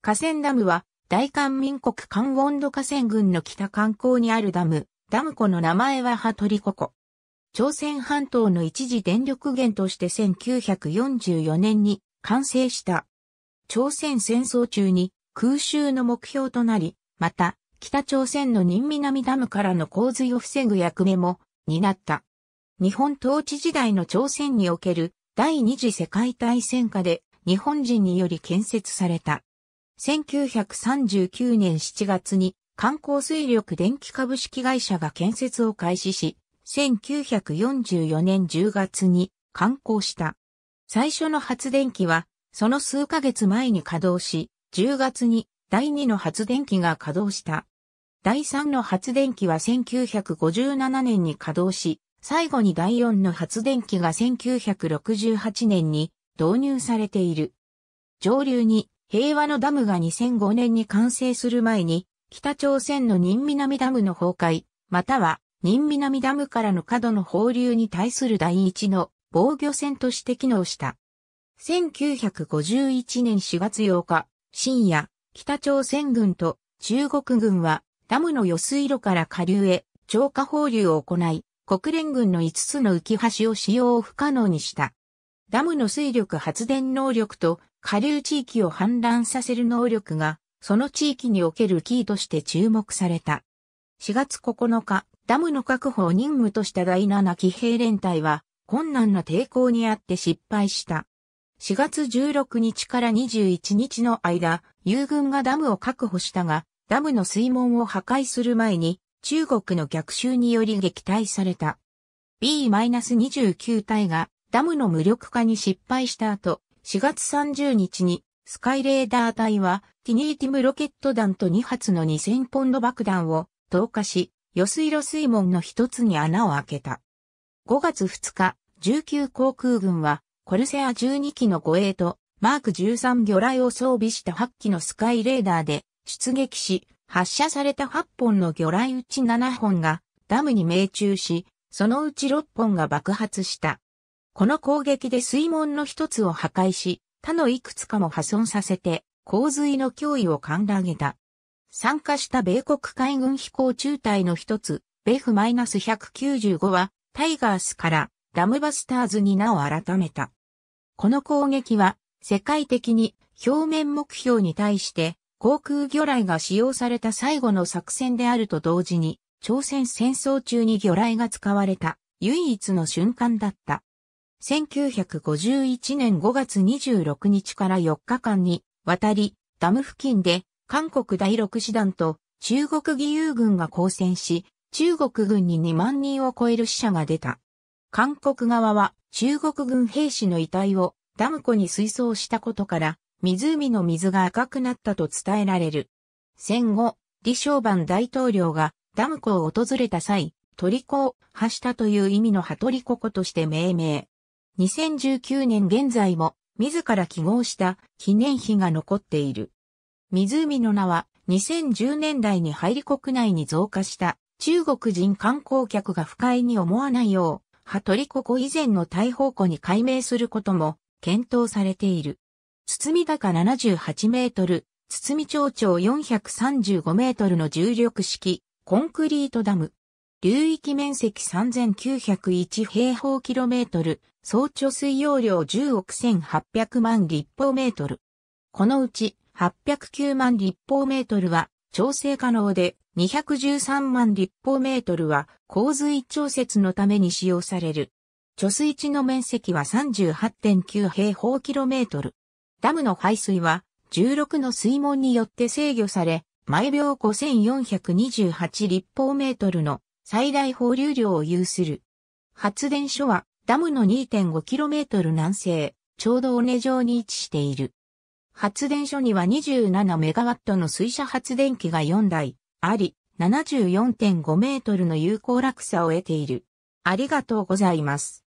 河川ダムは、大韓民国関温度河川群の北観光にあるダム、ダム湖の名前はハトリココ。朝鮮半島の一時電力源として1944年に完成した。朝鮮戦争中に空襲の目標となり、また、北朝鮮の任南ダムからの洪水を防ぐ役目も担った。日本統治時代の朝鮮における第二次世界大戦下で日本人により建設された。1939年7月に観光水力電気株式会社が建設を開始し、1944年10月に観光した。最初の発電機は、その数ヶ月前に稼働し、10月に第2の発電機が稼働した。第3の発電機は1957年に稼働し、最後に第4の発電機が1968年に導入されている。上流に平和のダムが2005年に完成する前に、北朝鮮の任南ダムの崩壊、または任南ダムからの過度の放流に対する第一の防御線として機能した。1951年4月8日、深夜、北朝鮮軍と中国軍はダムの余水路から下流へ超過放流を行い、国連軍の5つの浮き橋を使用を不可能にした。ダムの水力発電能力と下流地域を氾濫させる能力が、その地域におけるキーとして注目された。4月9日、ダムの確保を任務とした第7騎兵連隊は、困難な抵抗にあって失敗した。4月16日から21日の間、友軍がダムを確保したが、ダムの水門を破壊する前に、中国の逆襲により撃退された。B-29 隊がダムの無力化に失敗した後、4月30日に、スカイレーダー隊は、ティニーティムロケット弾と2発の2000ポンド爆弾を投下し、余水路水門の一つに穴を開けた。5月2日、19航空軍は、コルセア12機の護衛と、マーク13魚雷を装備した8機のスカイレーダーで出撃し、発射された8本の魚雷うち7本がダムに命中し、そのうち6本が爆発した。この攻撃で水門の一つを破壊し、他のいくつかも破損させて、洪水の脅威を勘らげた。参加した米国海軍飛行中隊の一つ、ベフ -195 は、タイガースからダムバスターズに名を改めた。この攻撃は、世界的に表面目標に対して、航空魚雷が使用された最後の作戦であると同時に、朝鮮戦争中に魚雷が使われた唯一の瞬間だった。1951年5月26日から4日間に渡り、ダム付近で韓国第6師団と中国義勇軍が交戦し、中国軍に2万人を超える死者が出た。韓国側は中国軍兵士の遺体をダム湖に水槽したことから、湖の水が赤くなったと伝えられる。戦後、李承晩大統領がダム湖を訪れた際、トリコを発したという意味のハトリココとして命名。2019年現在も自ら記号した記念碑が残っている。湖の名は2010年代に入り国内に増加した中国人観光客が不快に思わないよう、ハトリココ以前の大宝庫に改名することも検討されている。堤高78メートル、堤町長435メートルの重力式コンクリートダム、流域面積3901平方キロメートル、総貯水容量10億1800万立方メートル。このうち809万立方メートルは調整可能で、213万立方メートルは洪水調節のために使用される。貯水池の面積は38.9平方キロメートル。ダムの排水は16の水門によって制御され、毎秒5428立方メートルの最大放流量を有する。発電所はダムの 2.5km 南西、ちょうど尾根上に位置している。発電所には 27MW の水車発電機が4台あり、74.5メートルの有効落差を得ている。ありがとうございます。